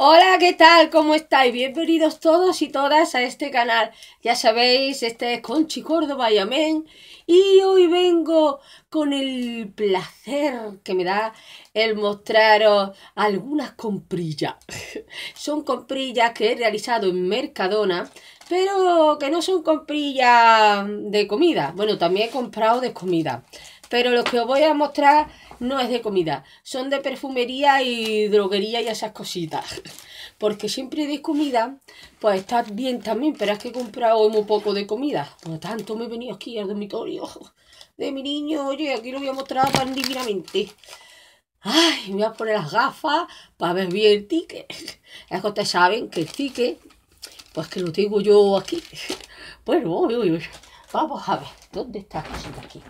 Hola, ¿qué tal? ¿Cómo estáis? Bienvenidos todos y todas a este canal. Ya sabéis, este es Conchi Córdoba y Amén. Y hoy vengo con el placer que me da el mostraros algunas comprillas. son comprillas que he realizado en Mercadona, pero que no son comprillas de comida. Bueno, también he comprado de comida. Pero lo que os voy a mostrar no es de comida, son de perfumería y droguería y esas cositas. Porque siempre de comida, pues está bien también, pero es que he comprado muy poco de comida. Por lo tanto, me he venido aquí al dormitorio de mi niño. Oye, aquí lo voy a mostrar tan divinamente. Ay, me voy a poner las gafas para ver bien el ticket. Es que ustedes saben que el ticket, pues que lo tengo yo aquí. Bueno, voy, vamos a ver, ¿dónde está la cosita aquí?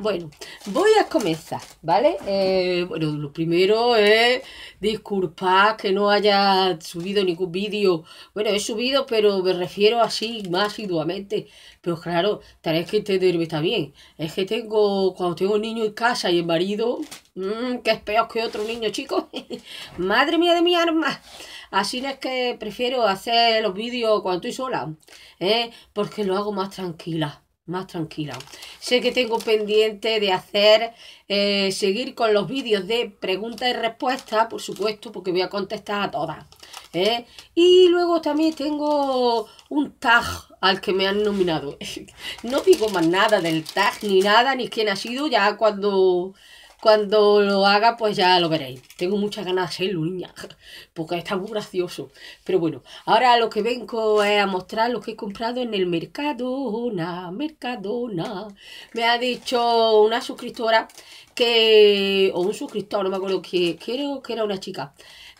Bueno, voy a comenzar, ¿vale? Eh, bueno, lo primero es disculpar que no haya subido ningún vídeo. Bueno, he subido, pero me refiero así más asiduamente. Pero claro, vez que entenderme también. Es que tengo, cuando tengo un niño en casa y el marido, mm, que es peor que otro niño, chicos. Madre mía de mi arma. Así es que prefiero hacer los vídeos cuando estoy sola, ¿eh? Porque lo hago más tranquila más tranquila. Sé que tengo pendiente de hacer, eh, seguir con los vídeos de preguntas y respuestas, por supuesto, porque voy a contestar a todas. ¿eh? Y luego también tengo un tag al que me han nominado. no digo más nada del tag ni nada, ni quién ha sido, ya cuando cuando lo haga, pues ya lo veréis. Tengo muchas ganas de hacerlo, niña, porque está muy gracioso. Pero bueno, ahora lo que vengo es a mostrar lo que he comprado en el Mercadona, Mercadona. Me ha dicho una suscriptora que, o un suscriptor, no me acuerdo quién, creo que era una chica,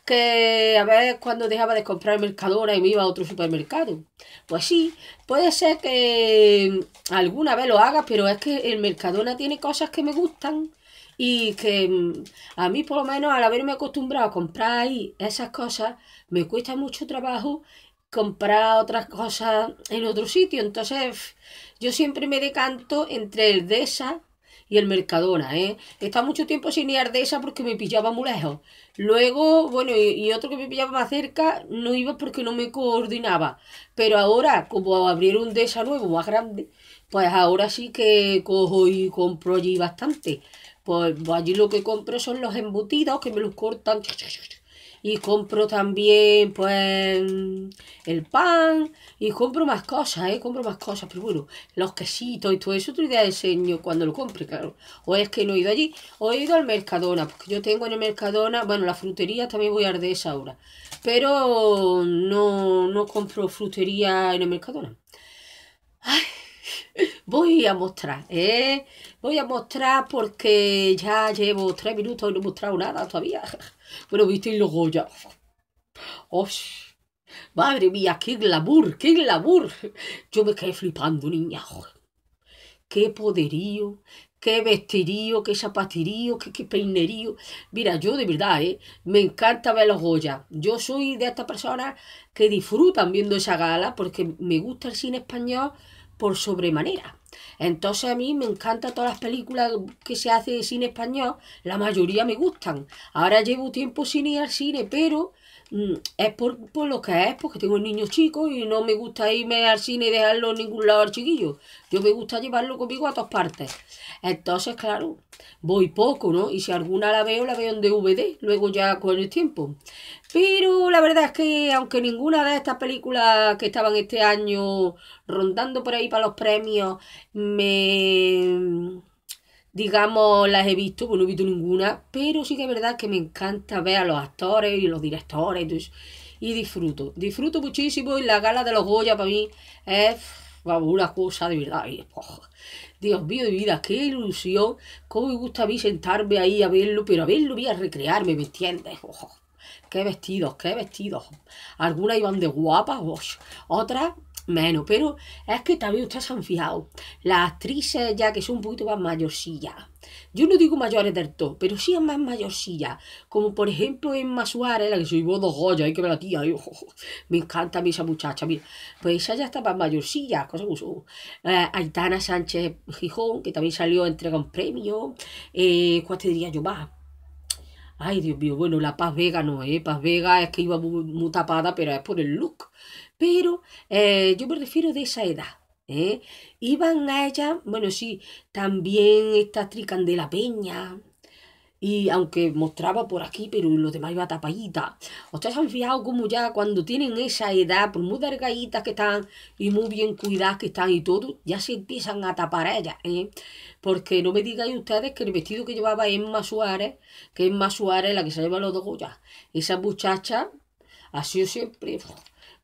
que a ver cuando dejaba de comprar Mercadona y me iba a otro supermercado. Pues sí, puede ser que alguna vez lo haga, pero es que el Mercadona tiene cosas que me gustan y que mm, a mí, por lo menos, al haberme acostumbrado a comprar ahí esas cosas, me cuesta mucho trabajo comprar otras cosas en otro sitio. Entonces, yo siempre me decanto entre el Desa y el Mercadona, ¿eh? Está mucho tiempo sin ir al Desa porque me pillaba muy lejos. Luego, bueno, y, otro que me pillaba más cerca, no iba porque no me coordinaba. Pero ahora, como abrieron un Desa nuevo, más grande, pues ahora sí que cojo y compro allí bastante. Pues allí lo que compro son los embutidos que me los cortan. Y compro también, pues, el pan. Y compro más cosas, ¿eh? Compro más cosas. Pero bueno, los quesitos y todo eso, idea de diseño cuando lo compre, claro. O es que no he ido allí. O he ido al Mercadona, porque yo tengo en el Mercadona, bueno, la frutería también voy a arder esa hora. Pero no, no compro frutería en el Mercadona. Ay, voy a mostrar, ¿eh? voy a mostrar porque ya llevo tres minutos y no he mostrado nada todavía. Bueno, visteis los Goya. madre mía, qué glamour, qué glamour. Yo me quedé flipando, niña. Qué poderío, qué vestirío, qué zapatirío, qué, qué, peinerío. Mira, yo de verdad, ¿eh? me encanta ver los Goya. Yo soy de estas personas que disfrutan viendo esa gala porque me gusta el cine español por sobremanera. Entonces a mí me encantan todas las películas que se hacen de cine español, la mayoría me gustan. Ahora llevo tiempo sin ir al cine, pero Mm, es por, lo que es, porque tengo un niño chico y no me gusta irme al cine y dejarlo en ningún lado al chiquillo. Yo me gusta llevarlo conmigo a todas partes. Entonces, claro, voy poco, ¿no? Y si alguna la veo, la veo en DVD, luego ya con el tiempo. Pero la verdad es que, aunque ninguna de estas películas que estaban este año rondando por ahí para los premios me digamos, las he visto, pues no he visto ninguna, pero sí que es verdad que me encanta ver a los actores y los directores y, disfruto, disfruto muchísimo y la gala de los Goya para mí es una cosa de verdad, Dios mío de vida, qué ilusión, cómo me gusta a mí sentarme ahí a verlo, pero a verlo voy a recrearme, ¿me entiendes? qué vestidos, qué vestidos. Algunas iban de guapas, otras menos, pero es que también ustedes han fijado, las actrices ya que son un poquito más mayorcillas, yo no digo mayores del todo, pero sí es más mayorcilla. Como por ejemplo en Suárez, la que soy dos joyas, que me la tía. me encanta a mí esa muchacha. Mira, pues esa ya está más mayorcilla, cosa eh, Aitana Sánchez Gijón, que también salió a un premio. Eh, ¿Cuál te diría yo más? Ay, Dios mío, bueno, la Paz Vega no, ¿eh? Paz Vega es que iba muy tapada, pero es por el look pero eh, yo me refiero de esa edad. ¿eh? Iban a ella, bueno, sí, también esta Tricandela Peña, y aunque mostraba por aquí, pero los demás iba tapadita. Ustedes han fijado como ya cuando tienen esa edad, por muy delgaditas que están y muy bien cuidadas que están y todo, ya se empiezan a tapar a ellas, ¿eh? Porque no me digáis ustedes que el vestido que llevaba Emma Suárez, que Emma Suárez la que se lleva los dos esa muchacha ha sido siempre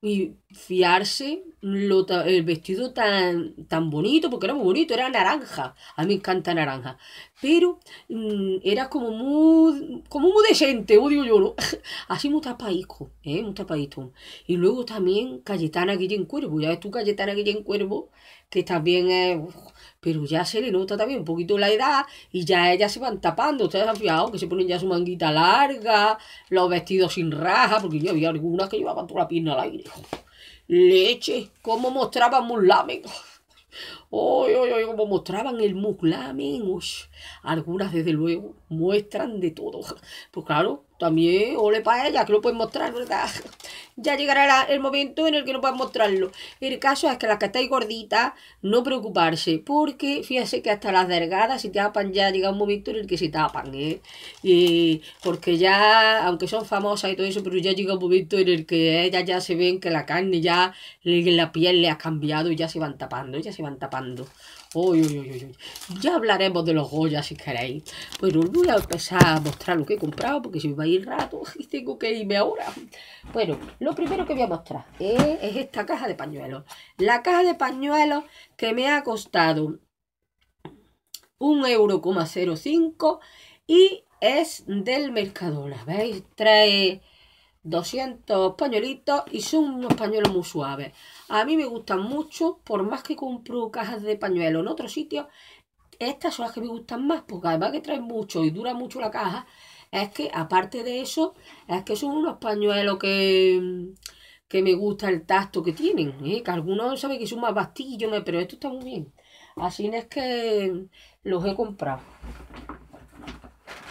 y fiarse el vestido tan, tan bonito, porque era muy bonito, era naranja. A mí me encanta naranja. Pero mm, era como muy, como muy decente, odio yo, ¿no? Así muy tapadito ¿eh? Muy tapadito. Y luego también Cayetana Guillén Cuervo. Ya ves tú, Cayetana Guillén Cuervo, que también es... pero ya se le nota también un poquito la edad y ya ellas se van tapando. Ustedes han fijado que se ponen ya su manguita larga, los vestidos sin raja, porque ya había algunas que llevaban toda la pierna al aire leche, como mostraban Muslamen. como mostraban el muslamen, algunas desde luego muestran de todo. Pues claro, también, ole para ella, que lo pueden mostrar, ¿verdad? Ya llegará el momento en el que no puedan mostrarlo. El caso es que las que estáis gorditas, no preocuparse, porque fíjense que hasta las delgadas se tapan ya, llega un momento en el que se tapan, ¿eh? Y porque ya, aunque son famosas y todo eso, pero ya llega un momento en el que ellas ya se ven que la carne ya, la piel le ha cambiado y ya se van tapando, ya se van tapando. Ya hablaremos de los Goya si queréis. Pero voy a empezar a mostrar lo que he comprado porque si me va a ir rato y tengo que irme ahora. Bueno, lo primero que voy a mostrar es, eh, es esta caja de pañuelos. La caja de pañuelos que me ha costado 1,05€ y es del Mercadona. ¿Veis? Trae 200 pañuelitos y son unos pañuelos muy suaves. A mí me gustan mucho, por más que compro cajas de pañuelos en otros sitios, estas son las que me gustan más, porque además que traen mucho y dura mucho la caja, es que aparte de eso, es que son unos pañuelos que, que me gusta el tacto que tienen, ¿eh? que algunos saben que son más bastillos, pero esto está muy bien. Así es que los he comprado.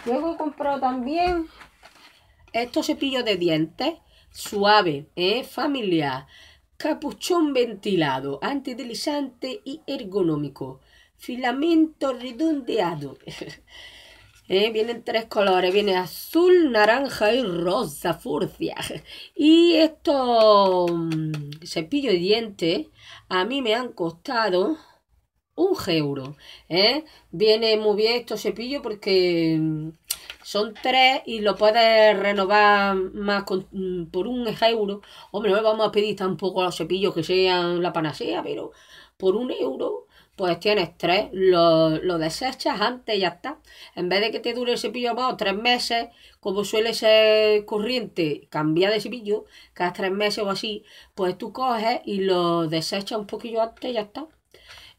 Luego he comprado también estos cepillos de dientes suave, ¿eh? familiar, capuchón ventilado, antideslizante y ergonómico, filamento redondeado. ¿Eh? Vienen tres colores, viene azul, naranja y rosa furcia. Y estos mm, cepillos de dientes a mí me han costado un euro. ¿eh? Viene muy bien estos cepillos porque mm, son tres y lo puedes renovar más por un euro. Hombre, no vamos a pedir tampoco los cepillos que sean la panacea, pero por un euro, pues tienes tres, lo, desechas antes y ya está. En vez de que te dure el cepillo más tres meses, como suele ser corriente, cambiar de cepillo cada tres meses o así, pues tú coges y lo desechas un poquillo antes y ya está.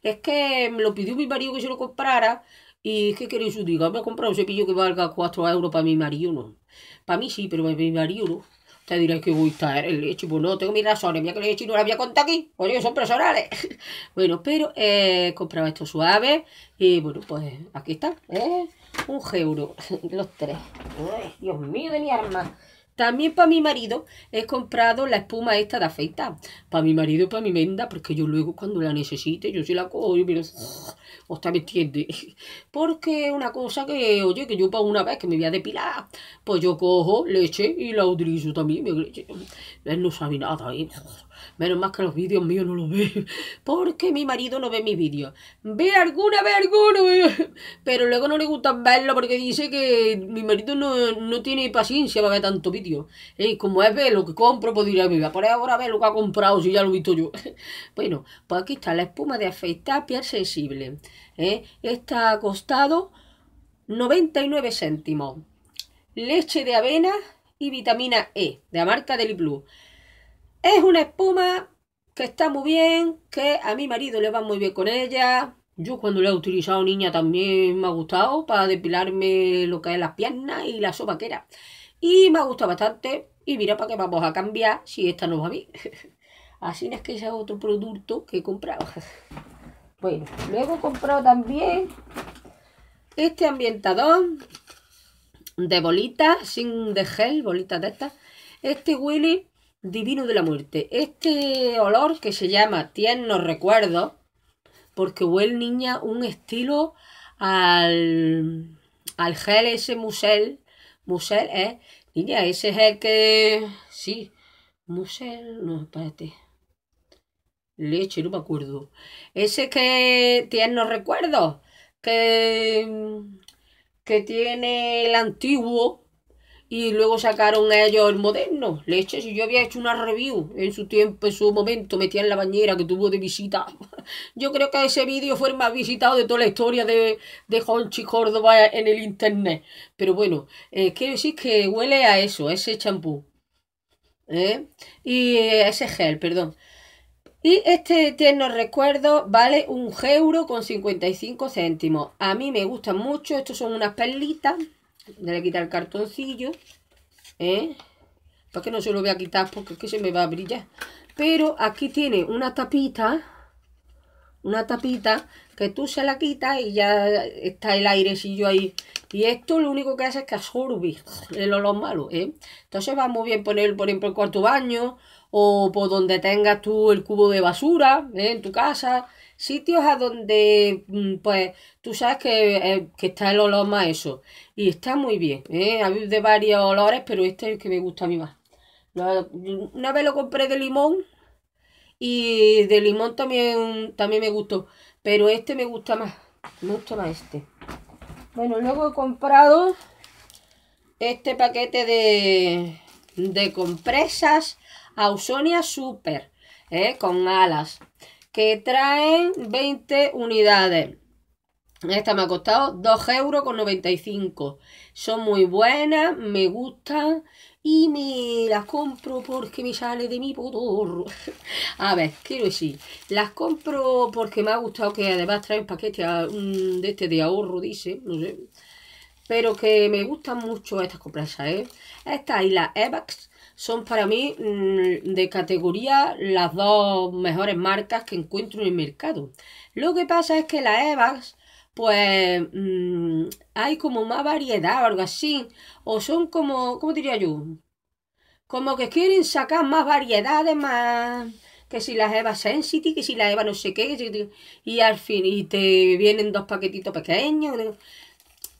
Es que me lo pidió mi marido que yo lo comprara, ¿Y qué queréis que os diga? Me he comprado un cepillo que valga 4 euros para mi marido, no. Para mí sí, pero para mi marido no. Te diréis que voy a estar el leche. Pues no, tengo mis razones. Mira que el leche no la había contado aquí. Oye, son personales. bueno, pero he eh, comprado esto suave. Y bueno, pues aquí está. ¿eh? Un euro. Los tres. Dios mío de mi arma. También para mi marido he comprado la espuma esta de afeitar. Para mi marido y para mi menda, porque yo luego cuando la necesite, yo se la cojo, mira, usted me entiende. Porque es una cosa que, oye, que yo para una vez que me voy a depilar, pues yo cojo leche y la utilizo también. Él no sabe nada, ¿eh? Menos más que los vídeos míos no los ve. Porque mi marido no ve mis vídeos. Ve alguna, ve alguna Pero luego no le gusta verlo porque dice que mi marido no, no tiene paciencia para ver tanto vídeo. Y eh, como es ver lo que compro, pues diría, Por ahora a ver lo que ha comprado si ya lo he visto yo. bueno, pues aquí está la espuma de afeitar piel sensible. Eh. Esta ha costado 99 céntimos. Leche de avena y vitamina E de la marca Deli Blue. Es una espuma que está muy bien, que a mi marido le va muy bien con ella. Yo cuando la he utilizado niña también me ha gustado para depilarme lo que es las piernas y la sopaquera. Y me ha gustado bastante. Y mira para qué vamos a cambiar si esta no va bien así Así es que sea otro producto que he comprado. Bueno, luego he comprado también este ambientador de bolitas, sin de gel, bolitas de estas. Este Willy divino de la muerte. Este olor que se llama tiernos recuerdos, porque huele niña un estilo al, al gel ese musel. Musel eh. niña, ese es el que, sí, musel, no, espérate. Leche, no me acuerdo. Ese que tiernos recuerdos, que, que tiene el antiguo, y luego sacaron a ellos el moderno. Leche, si yo había hecho una review en su tiempo, en su momento, metía en la bañera que tuvo de visita. Yo creo que ese vídeo fue el más visitado de toda la historia de, de Honchi Córdoba en el internet. Pero bueno, quiero decir que huele a eso, ese champú. ¿eh? Y eh, ese gel, perdón. Y este tierno recuerdo vale un euro con 55 céntimos. A mí me gustan mucho, estos son unas perlitas voy a quitar el cartoncillo. ¿eh? Para que no se lo voy a quitar porque es que se me va a brillar. Pero aquí tiene una tapita. Una tapita que tú se la quitas y ya está el airecillo ahí. Y esto lo único que hace es que absorbe el olor malo. ¿eh? Entonces va muy bien poner, por ejemplo, el cuarto baño o por donde tengas tú el cubo de basura ¿eh? en tu casa sitios a donde, mm, pues, tú sabes eh, que, está el olor más eso. Y está muy bien, ¿eh? Hay de varios olores, pero este es el que me gusta a mí más. Mm, una vez lo compré de limón y de limón también, también me gustó, pero este me gusta más, me gusta más este. Bueno, luego he comprado este paquete de, de compresas Ausonia Super, ¿eh? con alas que traen 20 unidades. Esta me ha costado 2,95 euros Son muy buenas, me gustan y me las compro porque me sale de mi potorro. a ver, quiero decir, las compro porque me ha gustado que además traen paquetes mm, de este de ahorro, dice, no sé. Pero que me gustan mucho estas compras, ¿eh? Esta y la EVAX son para mí mm, de categoría las dos mejores marcas que encuentro en el mercado. Lo que pasa es que las EVAs, pues mm, hay como más variedad o algo así, o son como, ¿cómo diría yo? Como que quieren sacar más variedades, más que si las Eva Sensity, que si las Eva no sé qué, y al fin, y te vienen dos paquetitos pequeños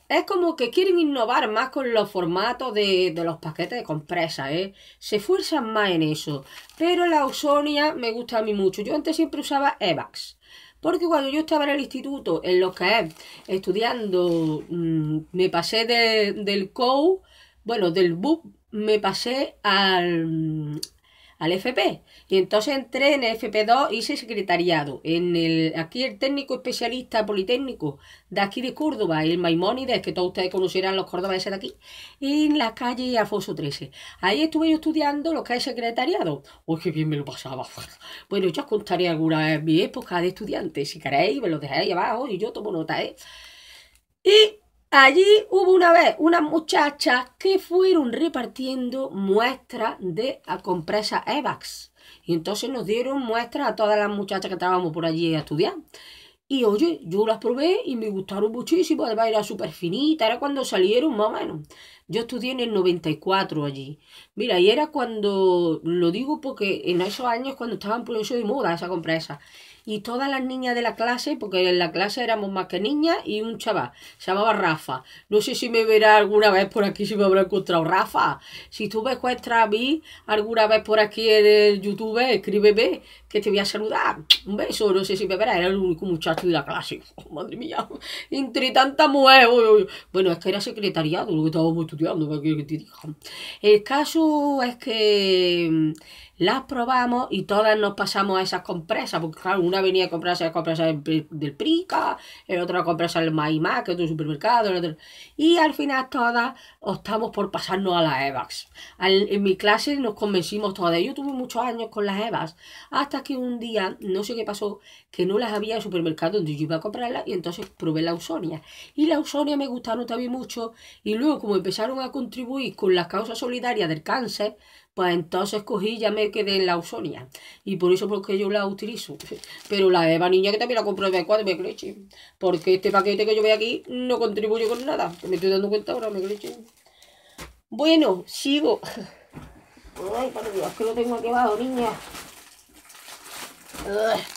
es como que quieren innovar más con los formatos de, los paquetes de compresa, ¿eh? Se esfuerzan más en eso. Pero la Ausonia me gusta a mí mucho. Yo antes siempre usaba EVAX. Porque cuando yo estaba en el instituto, en los que es, estudiando, mm, me pasé del co bueno, del BUP, me pasé al, al FP. Y entonces entré en el FP2, hice secretariado. En el, aquí el técnico especialista politécnico de aquí de Córdoba, el Maimónides, que todos ustedes conocerán los cordobeses de aquí, en la calle Afoso 13. Ahí estuve yo estudiando lo que hay secretariado. ¡Uy, qué bien me lo pasaba! Bueno, yo os contaré alguna de mi época de estudiante. Si queréis, me lo dejáis abajo y yo tomo nota, ¿eh? Y Allí hubo una vez unas muchachas que fueron repartiendo muestras de a compresa EVAX. Y entonces nos dieron muestras a todas las muchachas que estábamos por allí a estudiar. Y oye, yo las probé y me gustaron muchísimo, además era súper finita, era cuando salieron más o menos. Yo estudié en el 94 allí. Mira, y era cuando, lo digo porque en esos años cuando estaban por eso de moda esa compresa. Y todas las niñas de la clase, porque en la clase éramos más que niñas, y un chaval, se llamaba Rafa. No sé si me verá alguna vez por aquí, si me habrá encontrado Rafa. Si tú me encuentras a mí alguna vez por aquí en el YouTube, escríbeme, que te voy a saludar. Un beso, no sé si me verás, era el único muchacho de la clase. madre mía, entre tanta mujer. Bueno, es que era secretariado lo que estábamos tutuyorlar bakıyor gidiyor. E, kaşu ek las probamos y todas nos pasamos a esas compresas, porque claro, una venía a comprarse las compresas del, Prica, el otro a comprarse el Maimá, que es otro supermercado, y al final todas optamos por pasarnos a las EVAX. en mi clase nos convencimos todas, yo tuve muchos años con las EVAX, hasta que un día, no sé qué pasó, que no las había en el supermercado donde yo iba a comprarlas, y entonces probé la Ausonia. Y la Ausonia me gustaron también mucho, y luego como empezaron a contribuir con las causas solidarias del cáncer, pues entonces cogí ya me quedé en la Usonia. Y por eso porque yo la utilizo. Pero la Eva Niña que también la compro de cuatro, me Porque este paquete que yo veo aquí no contribuye con nada. me estoy dando cuenta ahora, me Bueno, sigo. Ay, para Dios, que lo tengo aquí abajo, niña.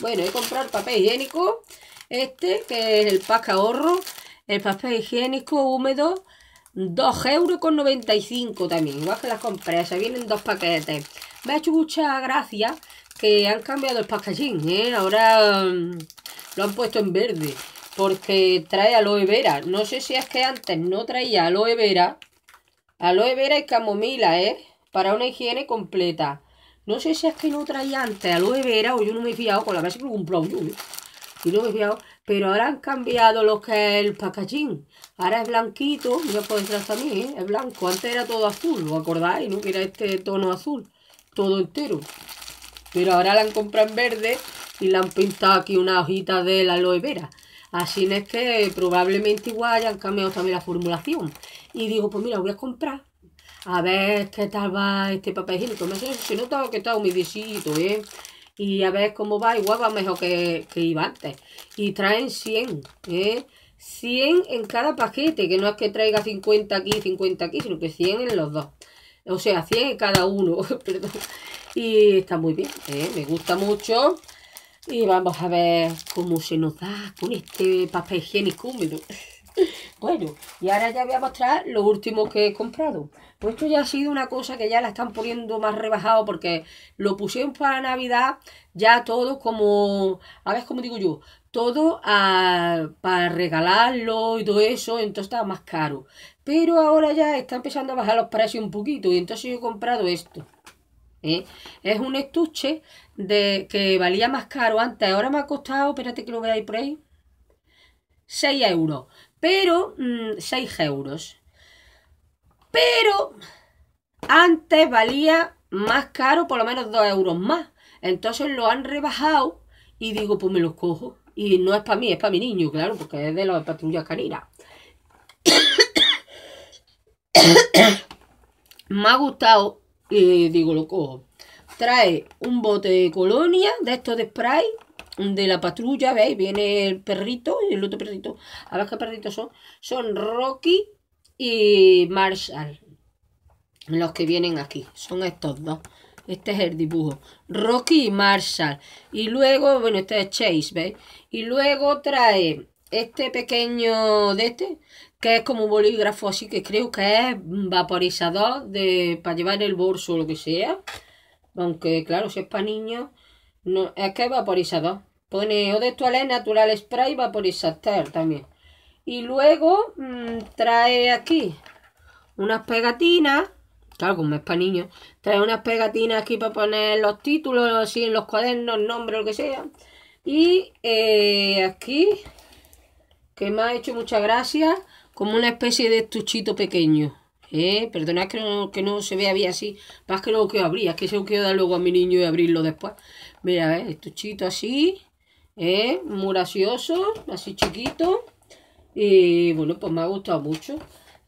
Bueno, he comprado papel higiénico. Este, que es el pack ahorro. El papel higiénico húmedo 2,95 euros con también, igual que las compré, se vienen dos paquetes. Me ha hecho mucha gracia que han cambiado el packaging, ¿eh? ahora mm, lo han puesto en verde, porque trae aloe vera. No sé si es que antes no traía aloe vera, aloe vera y camomila, ¿eh? para una higiene completa. No sé si es que no traía antes aloe vera o yo no me he fijado con la vez que lo he yo. ¿eh? y no me pero ahora han cambiado lo que es el packaging. Ahora es blanquito, ya puedo entrar también, mí, ¿eh? es blanco. Antes era todo azul, ¿lo acordáis? No que era este tono azul, todo entero. Pero ahora la han comprado en verde y le han pintado aquí una hojita de la aloe vera. Así es que probablemente igual hayan cambiado también la formulación. Y digo, pues mira, voy a comprar. A ver qué tal va este papel Me se nota que está humedecito, ¿eh? y a ver cómo va. Igual va mejor que, iba antes. Y traen 100, ¿eh? 100 en cada paquete, que no es que traiga 50 aquí, 50 aquí, sino que 100 en los dos. O sea, 100 en cada uno, Y está muy bien, ¿eh? me gusta mucho. Y vamos a ver cómo se nos da con este papel higiénico húmedo. Bueno, y ahora ya voy a mostrar lo último que he comprado. Pues esto ya ha sido una cosa que ya la están poniendo más rebajado porque lo pusieron para Navidad ya todo como, a ver cómo digo yo, todo a, para regalarlo y todo eso, entonces estaba más caro. Pero ahora ya está empezando a bajar los precios un poquito y entonces yo he comprado esto. ¿eh? Es un estuche de que valía más caro antes, ahora me ha costado, espérate que lo veáis por ahí, 6 euros pero 6 mm, euros. Pero antes valía más caro, por lo menos 2 euros más. Entonces lo han rebajado y digo, pues me los cojo. Y no es para mí, es para mi niño, claro, porque es de la patrullas caninas. me ha gustado y digo, lo cojo. Trae un bote de colonia de estos de spray de la patrulla, ¿veis? Viene el perrito y el otro perrito. A ver qué perritos son. Son Rocky y Marshall. Los que vienen aquí. Son estos dos. Este es el dibujo. Rocky y Marshall. Y luego, bueno, este es Chase, ¿veis? Y luego trae este pequeño de este, que es como un bolígrafo, así que creo que es vaporizador de, para llevar el bolso o lo que sea. Aunque, claro, si es para niños, no, es que es vaporizador. Pone o de toilette natural spray vaporizador también. Y luego mm, trae aquí unas pegatinas. Claro, como es para niños. Trae unas pegatinas aquí para poner los títulos, así en los cuadernos, nombre lo que sea. Y eh, aquí, que me ha hecho muchas gracias, como una especie de estuchito pequeño. Eh, perdonad que no, que no se vea bien así. Más que lo que abría, es que se lo quiero dar luego a mi niño y abrirlo después. Mira, estuchito así. ¿eh? así chiquito. Y bueno, pues me ha gustado mucho.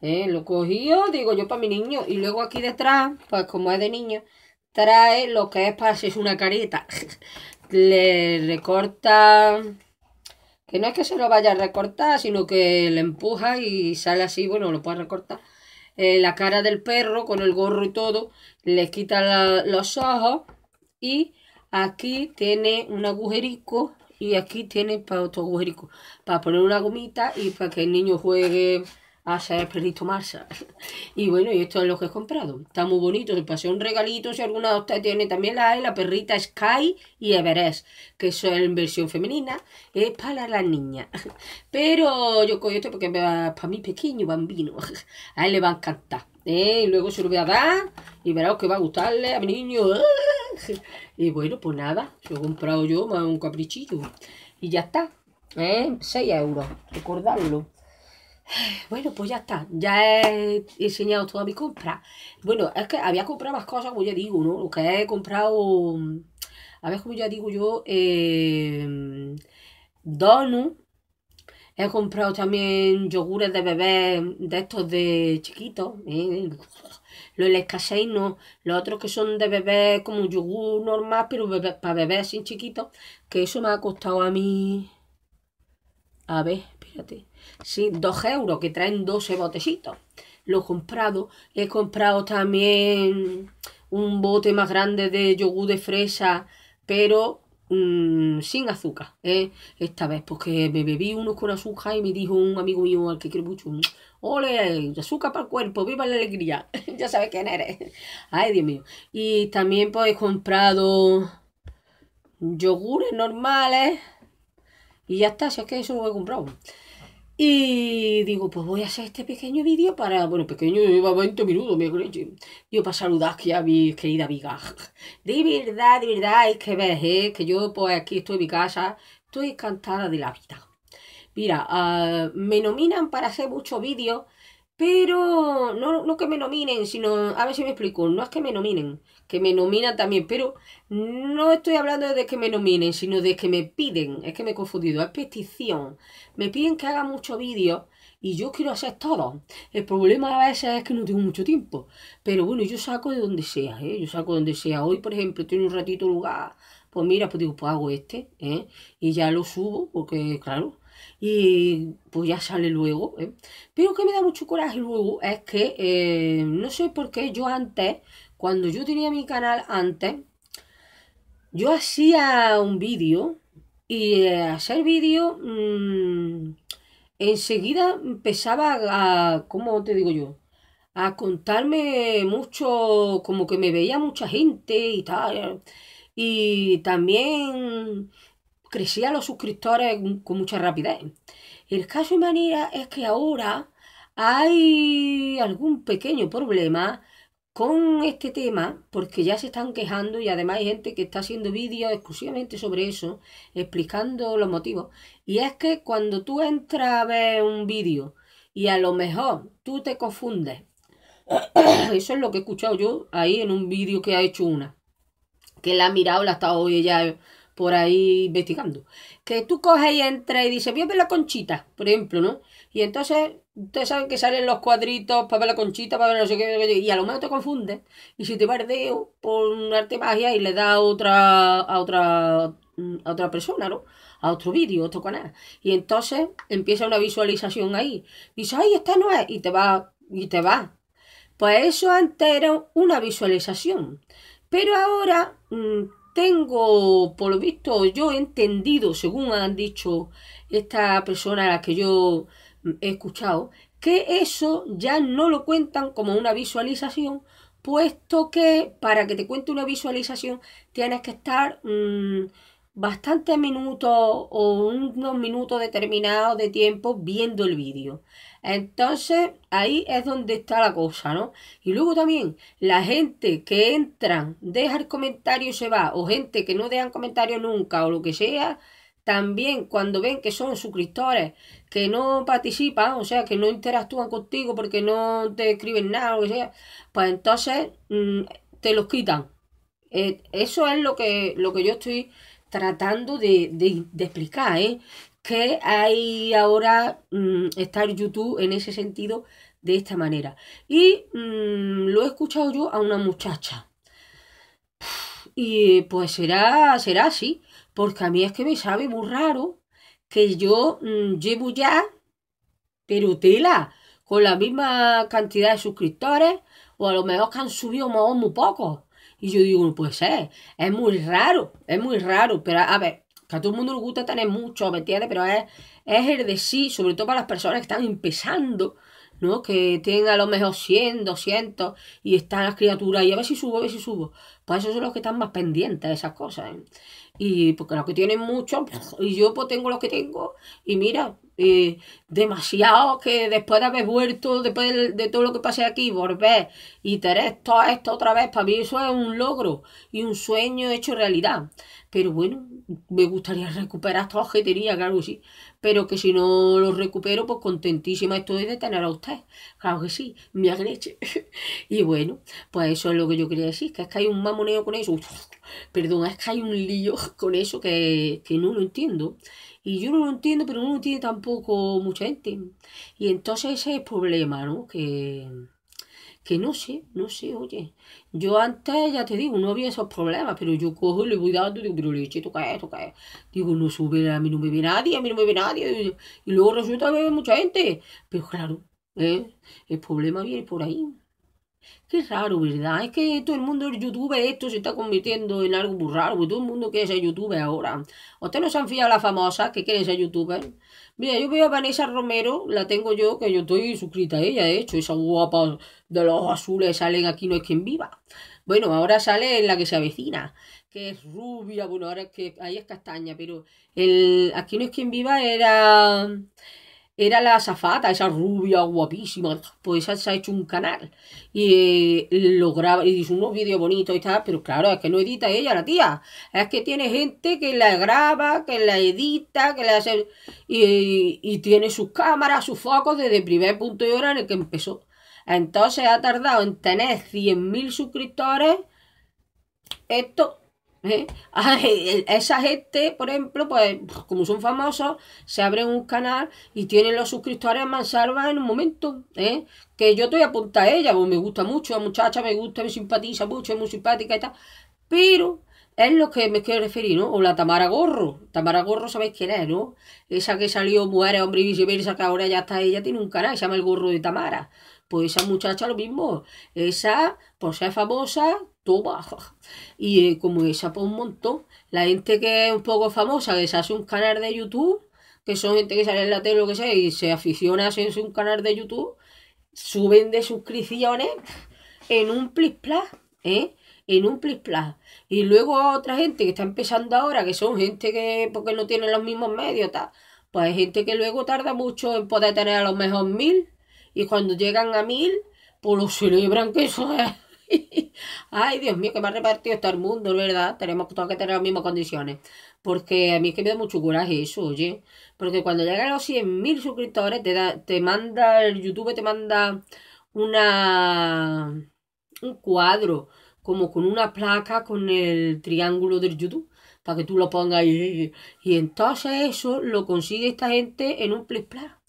¿eh? Lo cogido, digo yo, para mi niño. Y luego aquí detrás, pues como es de niño, trae lo que es para es una careta. le recorta... Que no es que se lo vaya a recortar, sino que le empuja y sale así, bueno, lo puede recortar. Eh, la cara del perro con el gorro y todo, le quita los ojos y aquí tiene un agujerico y aquí tiene para otro agujerico, para poner una gomita y para que el niño juegue a ser perrito marsa. y bueno, y esto es lo que he comprado. Está muy bonito, se pasé un regalito, si alguna de ustedes tiene también la, la perrita Sky y Everest, que son en versión femenina, es para las niñas. Pero yo cojo esto porque para mi pequeño bambino, a él le va a encantar. ¿eh? Y luego se lo voy a dar y verás que va a gustarle a mi niño. ¿eh? Y bueno, pues nada, yo lo he comprado yo más un caprichito Y ya está, ¿eh? 6 euros, recordarlo. Bueno, pues ya está. Ya he enseñado toda mi compra. Bueno, es que había comprado más cosas, como ya digo, ¿no? Lo que he comprado. A ver, como ya digo yo, eh, donuts He comprado también yogures de bebé de estos de chiquitos. ¿eh? Los escaseinos. no. Los otros que son de bebé como yogur normal, pero para bebés sin chiquitos. Que eso me ha costado a mí... A ver, espérate. Sí, 2 euros, que traen 12 botecitos. Lo he comprado. He comprado también un bote más grande de yogur de fresa, pero Mm, sin azúcar. ¿eh? Esta vez, porque me bebí uno con azúcar y me dijo un amigo mío al que quiero mucho, mm, ole, azúcar para el cuerpo, viva la alegría. ya sabes quién eres. Ay, Dios mío. Y también pues he comprado yogures normales. Y ya está, si es que eso lo he comprado. Y digo, pues voy a hacer este pequeño vídeo para, bueno, pequeño, lleva 20 minutos, me Yo para saludar aquí a mi querida amiga. De verdad, de verdad, es que ves, eh, que yo pues aquí estoy en mi casa, estoy encantada de la vida. Mira, ah, me nominan para hacer muchos vídeos, pero no, no que me nominen, sino, a ver si me explico, no es que me nominen, que me nomina también, pero no estoy hablando de que me nominen, sino de que me piden, es que me he confundido, es petición, me piden que haga muchos vídeos y yo quiero hacer todo. El problema a veces es que no tengo mucho tiempo, pero bueno, yo saco de donde sea, ¿eh? yo saco donde sea. Hoy, por ejemplo, tengo un ratito lugar, pues mira, pues digo, pues hago este, ¿eh? y ya lo subo, porque claro, y pues ya sale luego. ¿eh? Pero que me da mucho coraje luego es que eh, no sé por qué yo antes, cuando yo tenía mi canal antes, yo hacía un vídeo y eh, hacer vídeo mm, enseguida empezaba a, ¿cómo te digo yo? A contarme mucho, como que me veía mucha gente y tal. Y también crecía los suscriptores con mucha rapidez. El caso y manera es que ahora hay algún pequeño problema con este tema, porque ya se están quejando y además hay gente que está haciendo vídeos exclusivamente sobre eso, explicando los motivos. Y es que cuando tú entras a ver un vídeo y a lo mejor tú te confundes, eso es lo que he escuchado yo ahí en un vídeo que ha hecho una, que la ha mirado, la ha estado hoy ella por ahí investigando. Que tú coges y entras y dices, voy a ver la conchita, por ejemplo, ¿no? Y entonces Ustedes saben que salen los cuadritos para ver la conchita, para ver no sé qué, y a lo mejor te confunden. Y si te bardeo por un arte magia y le da a otra, a otra, a otra persona, ¿no? A otro vídeo, a otro canal. Y entonces empieza una visualización ahí. dice ay, esta no es. Y te va, y te va. Pues eso antes era una visualización. Pero ahora mm, tengo, por lo visto, yo he entendido, según han dicho esta persona a la que yo he escuchado que eso ya no lo cuentan como una visualización, puesto que para que te cuente una visualización tienes que estar mm, bastantes minutos o unos minutos determinados de tiempo viendo el vídeo. Entonces ahí es donde está la cosa, ¿no? Y luego también la gente que entra, deja el comentario y se va, o gente que no dejan comentario nunca o lo que sea, también cuando ven que son suscriptores que no participan, o sea, que no interactúan contigo porque no te escriben nada, o sea, pues entonces mm, te los quitan. Eh, eso es lo que, lo que yo estoy tratando de, explicar, ¿eh? que hay ahora mm, estar YouTube en ese sentido de esta manera. Y mm, lo he escuchado yo a una muchacha. Y pues será, será así porque a mí es que me sabe muy raro que yo mm, llevo ya, pero con la misma cantidad de suscriptores, o a lo mejor que han subido muy pocos. Y yo digo, pues es, es muy raro, es muy raro, pero a ver, que a todo el mundo le gusta tener mucho, ¿me entiendes? Pero es, es el de sí, sobre todo para las personas que están empezando, ¿no? Que tengan a lo mejor 100, 200 y están las criaturas y a ver si subo, a ver si subo. Pues esos son los que están más pendientes de esas cosas. ¿eh? y porque los que tienen mucho, y yo pues tengo lo que tengo, y mira, demasiado que después de haber vuelto, después de, de, todo lo que pasé aquí, volver y tener todo esto otra vez, para mí eso es un logro y un sueño hecho realidad. Pero bueno, me gustaría recuperar que tenía, claro que sí, pero que si no lo recupero, pues contentísima estoy de tener a usted, claro que sí, mi agreche. y bueno, pues eso es lo que yo quería decir, que es que hay un mamoneo con eso, perdón, es que hay un lío con eso que, que no lo entiendo. Y yo no lo entiendo, pero no lo entiende tampoco mucha gente. Y entonces ese es el problema, ¿no? Que, que no sé, no sé, oye. Yo antes, ya te digo, no había esos problemas, pero yo cojo, le voy dando, digo, pero leche, toca toca Digo, no sube, a mí no me ve nadie, a mí no me ve nadie. Y luego resulta que ve mucha gente. Pero claro, ¿eh? el problema viene por ahí. Qué raro, ¿verdad? Es que todo el mundo es youtuber, esto se está convirtiendo en algo muy raro, porque todo el mundo quiere ser youtuber ahora. ¿Ustedes no se han fijado las famosas que quieren ser youtuber? Mira, yo veo a Vanessa Romero, la tengo yo, que yo estoy suscrita a ella, de hecho, esa guapa de los azules salen aquí, no es quien viva. Bueno, ahora sale en la que se avecina, que es rubia, bueno, ahora es que ahí es castaña, pero el aquí no es quien viva era era la azafata, esa rubia guapísima, pues esa se ha hecho un canal y eh, lo graba y dice unos vídeos bonitos y tal, pero claro, es que no edita ella, la tía, es que tiene gente que la graba, que la edita, que la hace y, y tiene sus cámaras, sus focos desde el primer punto de hora en el que empezó. Entonces ha tardado en tener 100.000 suscriptores. Esto ¿eh? Ah, esa gente, por ejemplo, pues como son famosos, se abren un canal y tienen los suscriptores mansalva en un momento, ¿eh? que yo estoy apunta a ella, pues, me gusta mucho, la muchacha me gusta, me simpatiza mucho, es muy simpática y tal, pero es lo que me quiero referir, ¿no? O la Tamara Gorro, Tamara Gorro sabéis quién es, ¿no? Esa que salió muere, Hombre y Viceversa, que ahora ya está ella, tiene un canal, se llama El Gorro de Tamara, pues esa muchacha lo mismo, esa, por ser famosa, toma. Y eh, como esa por pues, un montón, la gente que es un poco famosa, que se hace un canal de YouTube, que son gente que sale en la tele o que sea, y se aficiona a hacerse un canal de YouTube, suben de suscripciones en un plis ¿eh? en un plis -plas. Y luego otra gente que está empezando ahora, que son gente que porque no tienen los mismos medios, tal, pues gente que luego tarda mucho en poder tener a lo mejor mil, y cuando llegan a mil, pues lo celebran que eso es. Ay, Dios mío, que me ha repartido todo el mundo, ¿verdad? Tenemos que tener las mismas condiciones. Porque a mí es que me da mucho coraje eso, oye. Porque cuando llegan los mil suscriptores, te, te manda, el YouTube te manda una un cuadro, como con una placa con el triángulo del YouTube, para que tú lo pongas ahí. Y entonces eso lo consigue esta gente en un plis -plas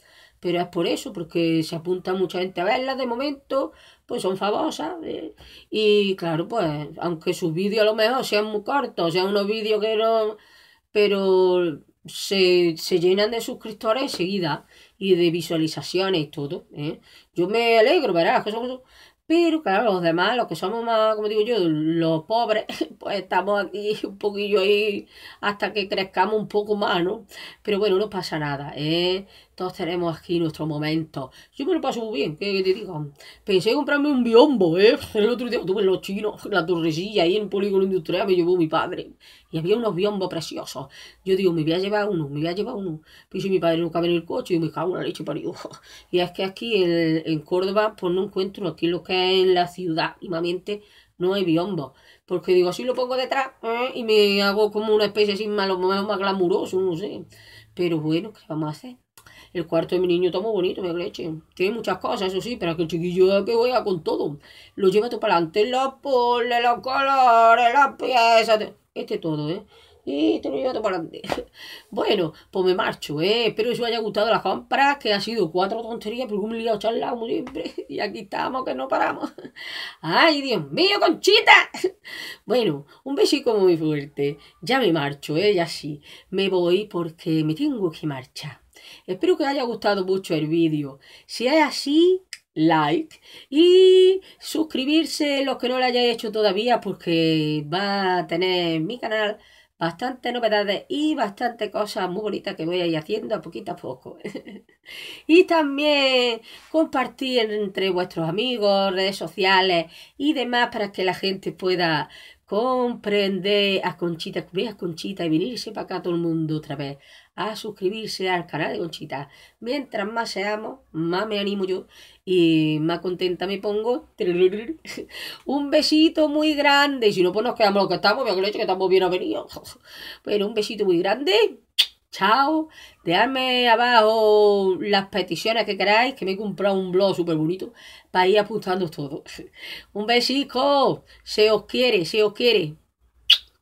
pero es por eso, porque se apunta mucha gente a verlas de momento, pues son famosas. ¿eh? Y claro, pues, aunque sus vídeos a lo mejor sean muy cortos, sean unos vídeos que no. pero se, llenan de suscriptores enseguida y de visualizaciones y todo. ¿eh? Yo me alegro, verás, pero claro, los demás, los que somos más, como digo yo, los pobres, pues estamos aquí un poquillo ahí hasta que crezcamos un poco más, ¿no? Pero bueno, no pasa nada, ¿eh? Todos tenemos aquí nuestro momento. Yo me lo paso muy bien, que te digo Pensé comprarme un biombo, ¿eh? El otro día tuve los chinos, la torrecilla, ahí en polígono industrial me llevó mi padre. Y había unos biombos preciosos. Yo digo, me voy a llevar uno, me voy a llevar uno. Pero si mi padre no cabe en el coche, y me cago en la leche parió. Y es que aquí en, Córdoba, pues no encuentro aquí lo que es en la ciudad, últimamente no hay biombo. Porque digo, así lo pongo detrás ¿eh? y me hago como una especie así más, más glamuroso, no sé. Pero bueno, ¿qué vamos a hacer? El cuarto de mi niño está muy bonito, me leche. Tiene muchas cosas, eso sí, pero que el chiquillo que juega con todo. Lo lleva todo para adelante, los puzzles, los colores, las piezas. Este todo, ¿eh? Y te este lo lleva todo para adelante. Bueno, pues me marcho, ¿eh? Espero que os haya gustado la compra, que ha sido cuatro tonterías, pero un liado charla como siempre. Y aquí estamos, que no paramos. ¡Ay, Dios mío, conchita! Bueno, un besico muy fuerte. Ya me marcho, ¿eh? Ya sí. Me voy porque me tengo que marchar. Espero que os haya gustado mucho el vídeo. Si es así, like y suscribirse los que no lo hayáis hecho todavía porque va a tener mi canal bastante novedades y bastante cosas muy bonitas que voy a ir haciendo a poquito a poco. y también compartir entre vuestros amigos, redes sociales y demás para que la gente pueda comprender a Conchita, ver a Conchita y venirse para acá todo el mundo otra vez a suscribirse al canal de Conchita. Mientras más seamos, más me animo yo y más contenta me pongo. un besito muy grande. si no, pues nos quedamos lo que estamos, que que estamos bien avenidos. Pero un besito muy grande. Chao. Dejadme abajo las peticiones que queráis, que me he comprado un blog súper bonito para ir apuntando todo. un besito. Se os quiere, se os quiere.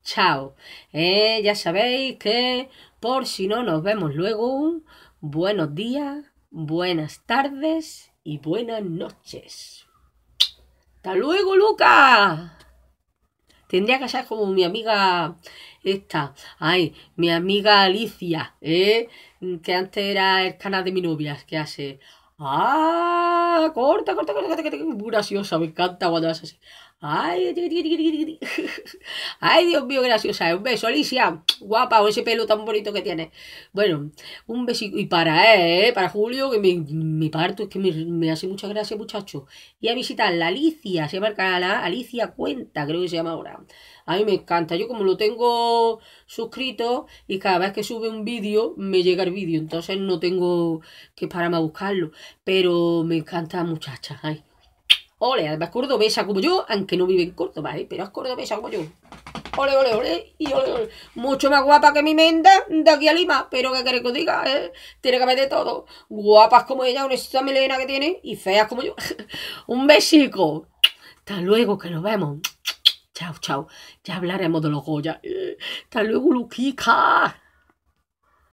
Chao. Eh, ya sabéis que por si no nos vemos luego, buenos días, buenas tardes y buenas noches. ¡Hasta luego, Luca! Tendría que ser como mi amiga esta, ay, mi amiga Alicia, ¿eh? que antes era el canal de mi novia, que hace... ¡Ah! ¡Corta, corta, corta, corta! corta! graciosa, me encanta cuando vas así. Ay, ay, Dios mío, graciosa. Un beso, Alicia. Guapa, ese pelo tan bonito que tiene. Bueno, un besito. Y para ¿eh? para Julio, que me, parto, es que me, hace mucha gracia, muchachos Y a visitar la Alicia, se marca la Alicia Cuenta, creo que se llama ahora. A mí me encanta. Yo como lo tengo suscrito y cada vez que sube un vídeo me llega el vídeo. Entonces no tengo que pararme a buscarlo. Pero me encanta muchacha. Ay. Ole, además cordobesa como yo, aunque no vive en Córdoba, ¿eh? pero es cordobesa como yo. Ole, ole, ole, y ole, ole. Mucho más guapa que mi menda de aquí a Lima, pero ¿qué queréis que os diga? Eh? Tiene que de todo. Guapas como ella, con esa melena que tiene, y feas como yo. Un besico. Hasta luego, que nos vemos. Chao, chao. Ya hablaremos de los Goya. Eh. hasta luego, Luquica.